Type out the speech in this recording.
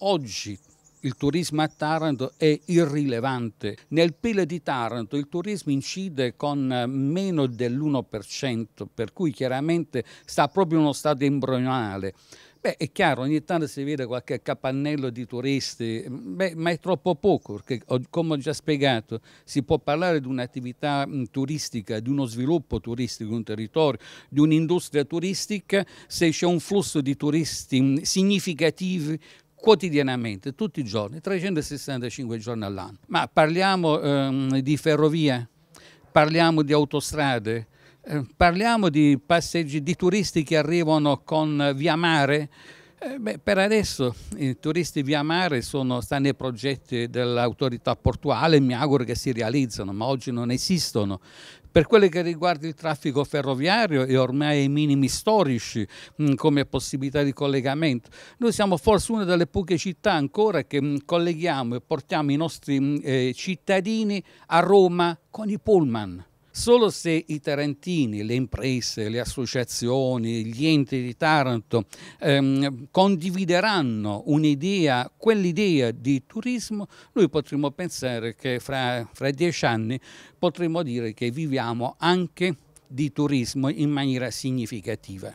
Oggi il turismo a Taranto è irrilevante. Nel PIL di Taranto il turismo incide con eh, meno dell'1%, per cui chiaramente sta proprio in uno stato embrionale. Beh, è chiaro, ogni tanto si vede qualche capannello di turisti, Beh, ma è troppo poco, perché come ho già spiegato, si può parlare di un'attività turistica, di uno sviluppo turistico di un territorio, di un'industria turistica, se c'è un flusso di turisti significativi quotidianamente, tutti i giorni, 365 giorni all'anno. Ma parliamo ehm, di ferrovie, parliamo di autostrade, eh, parliamo di passeggi di turisti che arrivano con via mare, eh beh, per adesso i turisti via mare sono, stanno nei progetti dell'autorità portuale, mi auguro che si realizzano, ma oggi non esistono. Per quello che riguarda il traffico ferroviario e ormai ai minimi storici mh, mm, come possibilità di collegamento, noi siamo forse una delle poche città ancora che mh, mm, colleghiamo e portiamo i nostri mh, mm, eh, cittadini a Roma con i pullman. Solo se i tarantini, le imprese, le associazioni, gli enti di Taranto ehm, condivideranno un'idea, quell'idea di turismo, noi potremo pensare che fra, fra dieci anni potremmo dire che viviamo anche di turismo in maniera significativa.